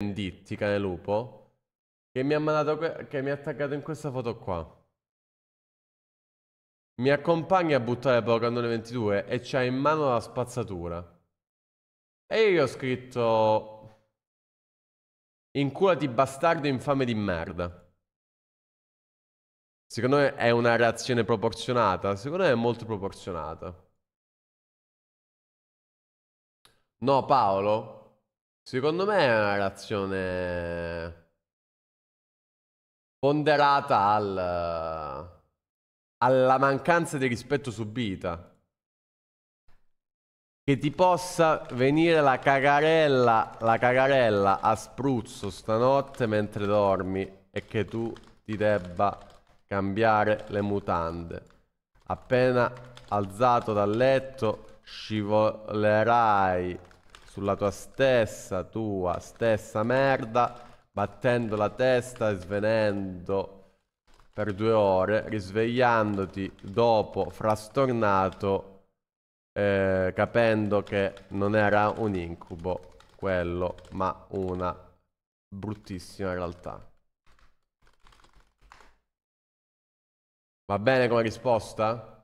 Venditti, cane lupo, che mi ha mandato, che mi ha attaccato in questa foto qua. Mi accompagna a buttare Pocannone 22 e c'ha in mano la spazzatura. E io gli ho scritto... Inculati bastardo infame di merda. Secondo me è una reazione proporzionata. Secondo me è molto proporzionata. No, Paolo, Secondo me è una reazione ponderata al... alla mancanza di rispetto subita. Che ti possa venire la cagarella, la cagarella a spruzzo stanotte mentre dormi e che tu ti debba cambiare le mutande. Appena alzato dal letto scivolerai sulla tua stessa, tua stessa merda, battendo la testa e svenendo per due ore, risvegliandoti dopo frastornato, eh, capendo che non era un incubo quello, ma una bruttissima realtà. Va bene come risposta?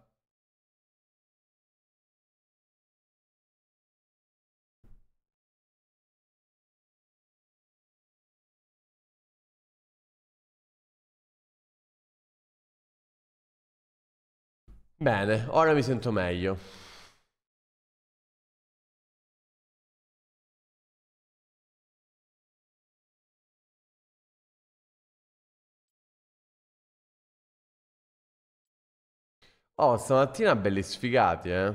Bene, ora mi sento meglio. Oh, stamattina belli sfigati, eh.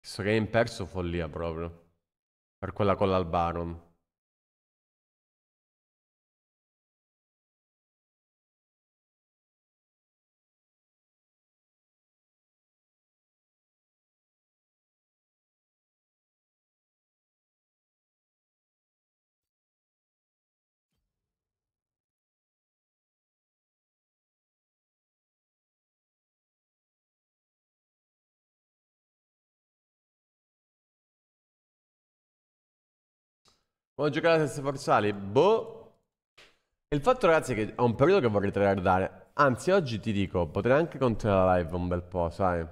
Questo game perso follia proprio. Per quella con al Baron. Voglio giocare senza forzali? Boh. Il fatto, ragazzi, è che ho un periodo che vorrei tryhardare. Anzi, oggi ti dico, potrei anche continuare la live un bel po', sai?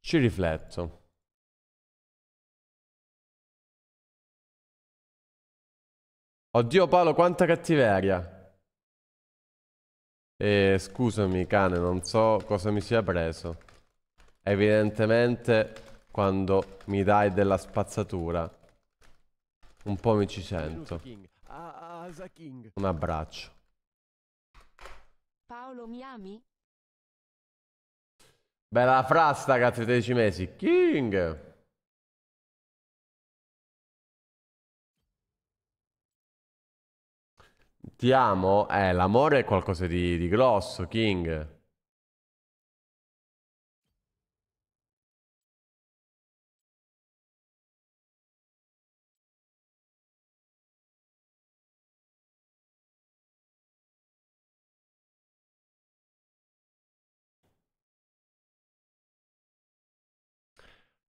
Ci rifletto. Oddio Paolo, quanta cattiveria! Eh, scusami cane, non so cosa mi sia preso. Evidentemente quando mi dai della spazzatura un po' mi ci sento. Un abbraccio. Paolo mi ami? Bella frasta, cazzo, 13 mesi. King! Ti amo? Eh, l'amore è qualcosa di, di grosso, King.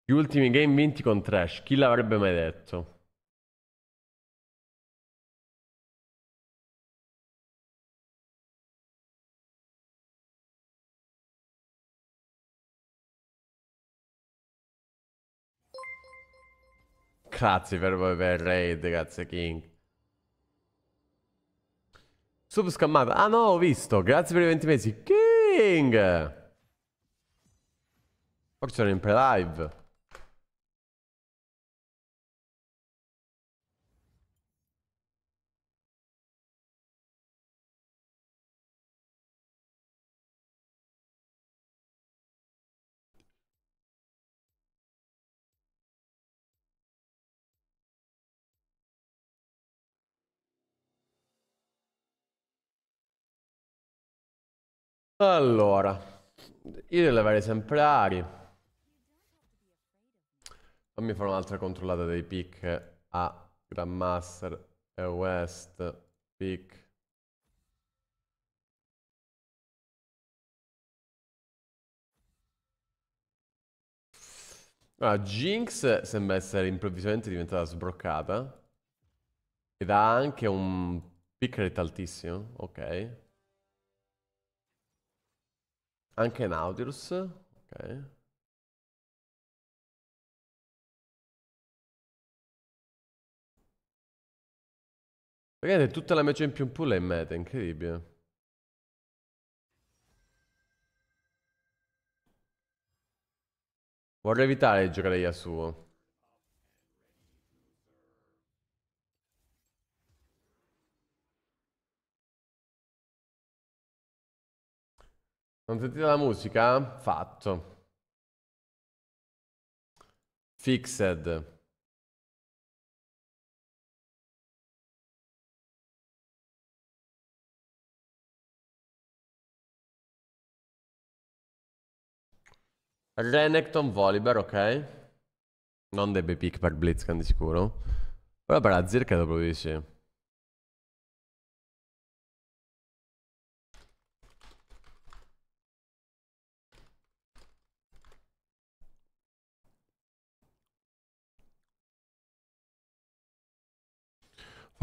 Gli ultimi game vinti con Trash, chi l'avrebbe mai detto? Grazie per, voi per raid, grazie King. Sub scammato. Ah no, ho visto. Grazie per i 20 mesi. King! Forse sono in pre-live. Allora, i rilevare esemplari. Fammi fare un'altra controllata dei pick a Grandmaster e West pick. Allora, Jinx sembra essere improvvisamente diventata sbroccata ed ha anche un pick rate altissimo, ok. Anche Nautilus. Ok. Ragazzi, tutta la mia champion pool è in meta, incredibile. Vorrei evitare di giocare Yasuo. Non sentite la musica? Fatto. Fixed. Renekton Volibear, ok. Non debba pick per Blitzcan di sicuro. Però per la credo dopo di sì.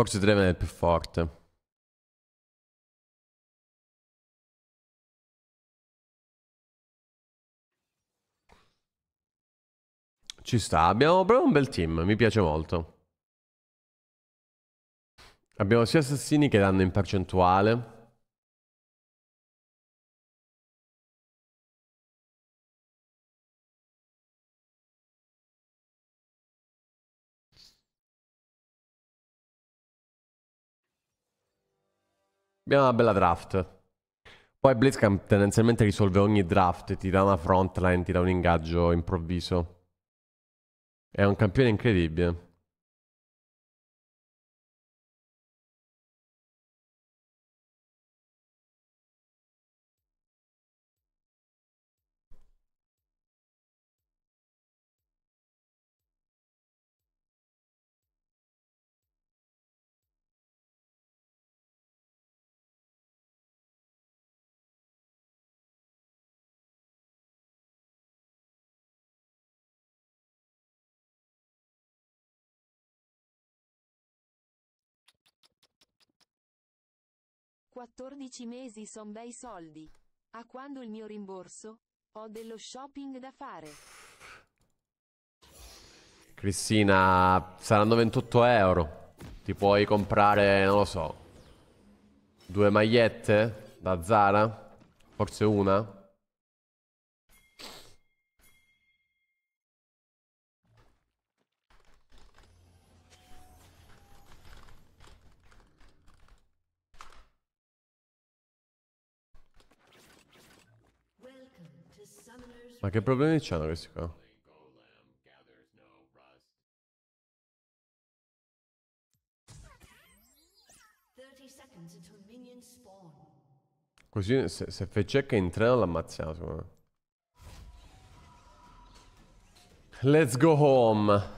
Forse Draven è il più forte. Ci sta, abbiamo proprio un bel team, mi piace molto. Abbiamo sia assassini che danno in percentuale. Abbiamo una bella draft. Poi Blitzcamp tendenzialmente risolve ogni draft, ti dà una frontline, ti dà un ingaggio improvviso. È un campione incredibile. 14 mesi son bei soldi. A quando il mio rimborso? Ho dello shopping da fare. Cristina, saranno 28 euro. Ti puoi comprare, non lo so, due magliette da Zara? Forse una? Ma che problemi c'hanno questi qua? Così se, se Fececca in treno l'ammazziamo. Eh. Let's go home.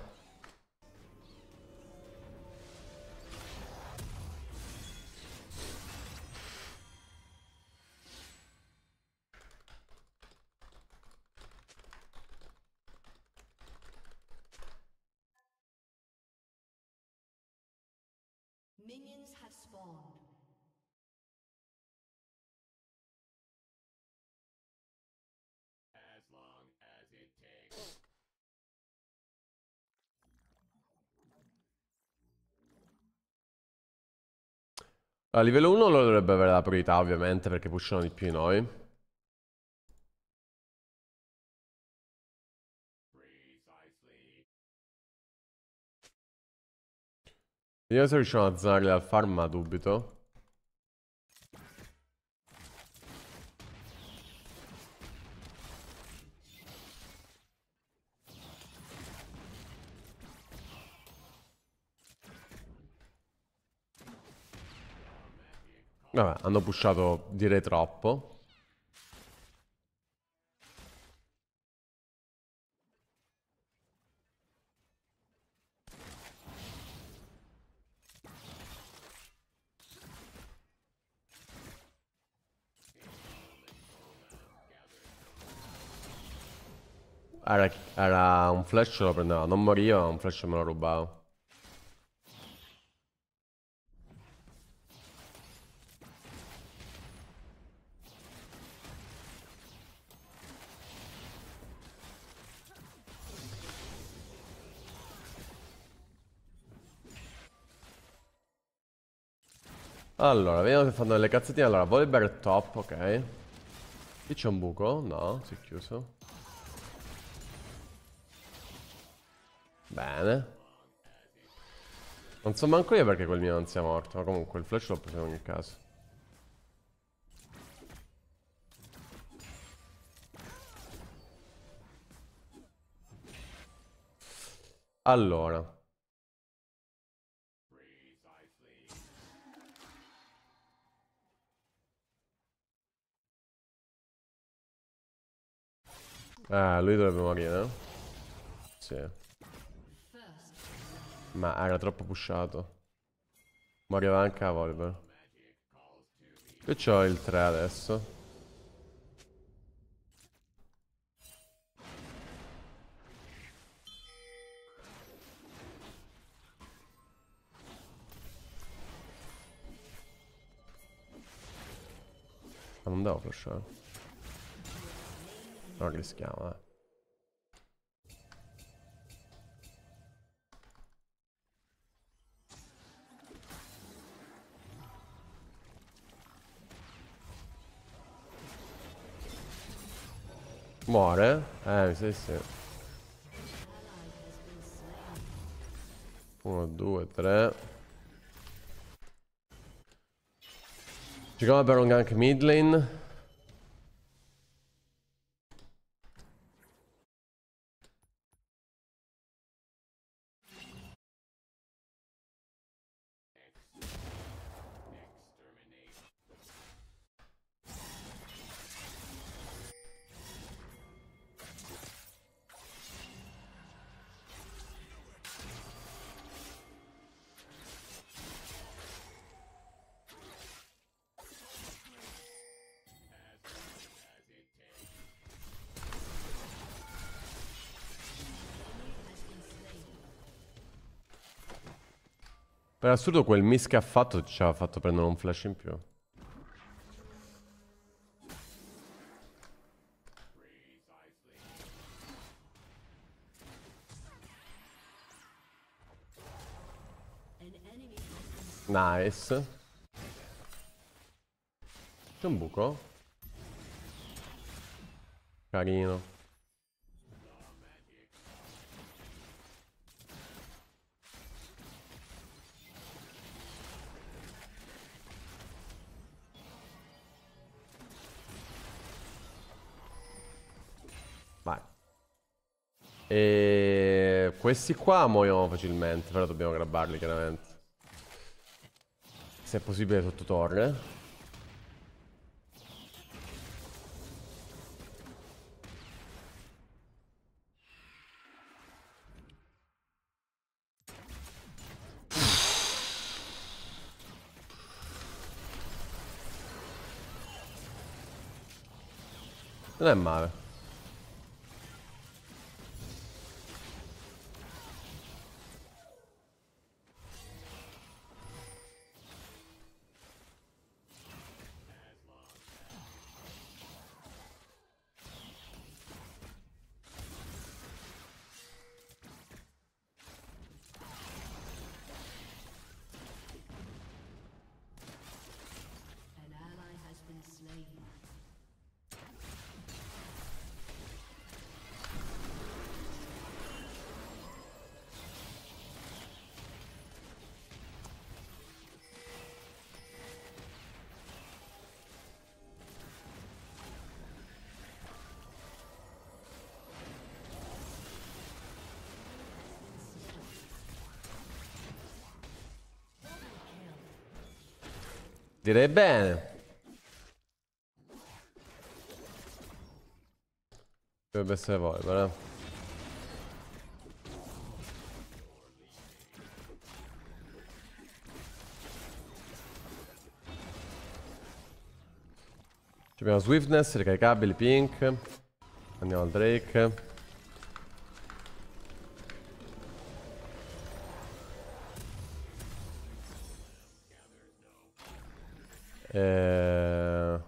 A livello 1 lo dovrebbe avere la priorità ovviamente perché pushano di più noi. Vediamo se riusciamo a azzare al farm, ma dubito. Vabbè, hanno pushato direi troppo. Era, era un flash lo prendeva, non moriva, un flash me lo rubava. Allora, vediamo se fanno delle cazzettine. Allora, Volber top, ok. Qui c'è un buco? No, si è chiuso. Bene. Non so manco io perché quel mio non sia morto. Ma comunque il flash l'ho preso in ogni caso. Allora. Ah, lui dovrebbe morire. Sì. Ma ah, era troppo pushato. Moriva anche a Volver. Io c'ho il 3 adesso. Ma non devo pushare. Non rischiamo, eh. Muore? Eh, mi sa di sì. 1, 2, 3. Giochiamo per un gank mid lane. Per assurdo quel miss che ha fatto ci ha fatto prendere un flash in più. Nice. C'è un buco? Carino. questi qua muoiono facilmente, però dobbiamo grabbarli chiaramente. Se è possibile sotto torre. Non è male. Direi bene. Dovrebbe essere Volver. Eh. Abbiamo Swiftness, ricaricabili, Pink. Andiamo al Drake. Eh...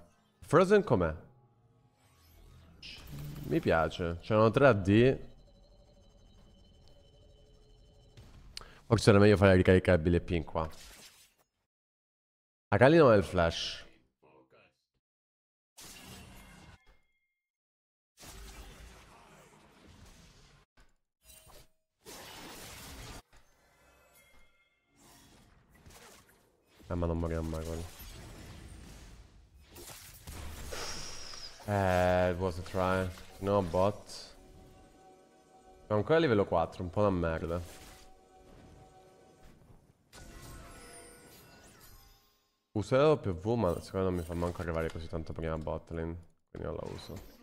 Frozen com'è? Mi piace. C'erano 3D. Forse era meglio fare ricaricabile pin qua. Akali non ha il flash. Mamma ah, ma non moriamo mai quello. Eh, it was a try. No bot. Sono ancora a livello 4, un po' da merda. Userò W, ma secondo me mi fa manco arrivare così tanto prima bot lane. Quindi non la uso.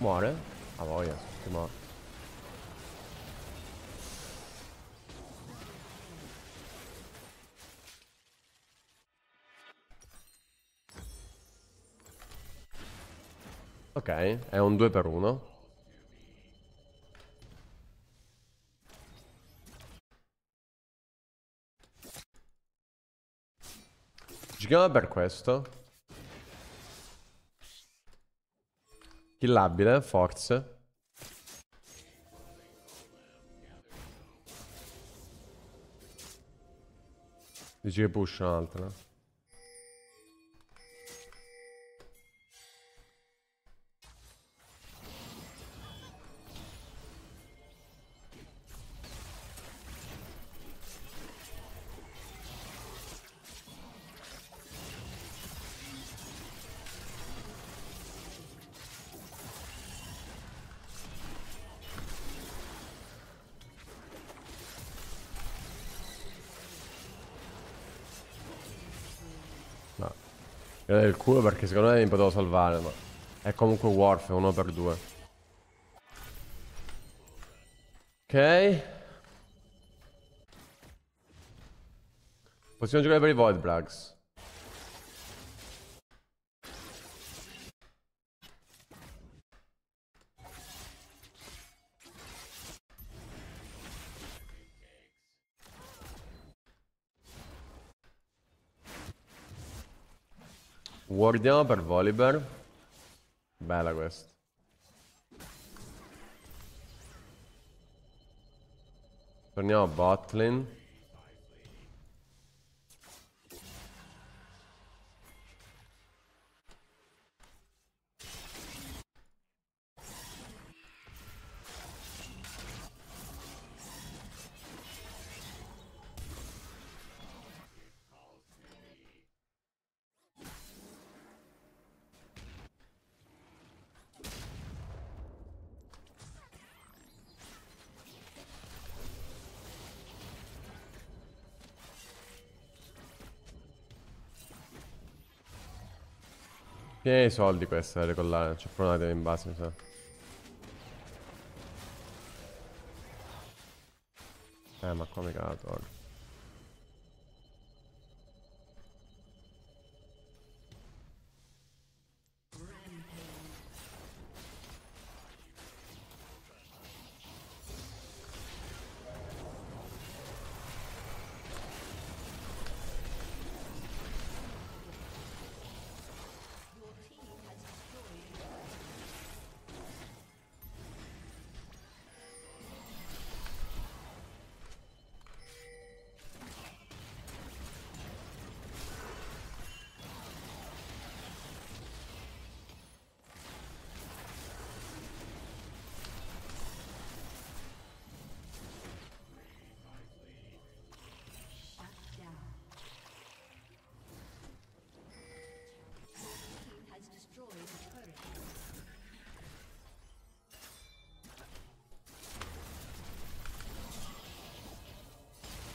Muore? A ah, voglia, che muore. Ok, è un 2 per 1. Gigama per questo. Killabile, forse. Dice che push un'altra? Era del culo perché secondo me mi potevo salvare, ma... È comunque Warf, uno per due. Ok. Possiamo giocare per i Void Brags. Wardiamo per Volibear. Bella questa. Torniamo a Botlin. Pieni di soldi questa da recollare, c'è pronate in base, mi sa. Eh, ma come cavolo.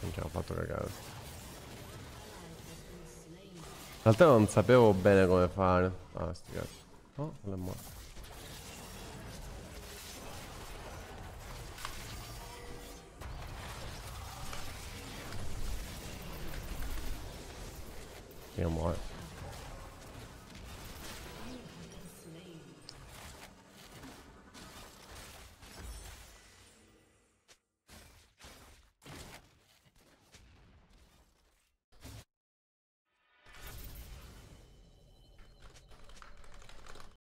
Mi hanno fatto cagare. In realtà non sapevo bene come fare. Ah, sti cazzo. Oh, non è morto. Io muoio.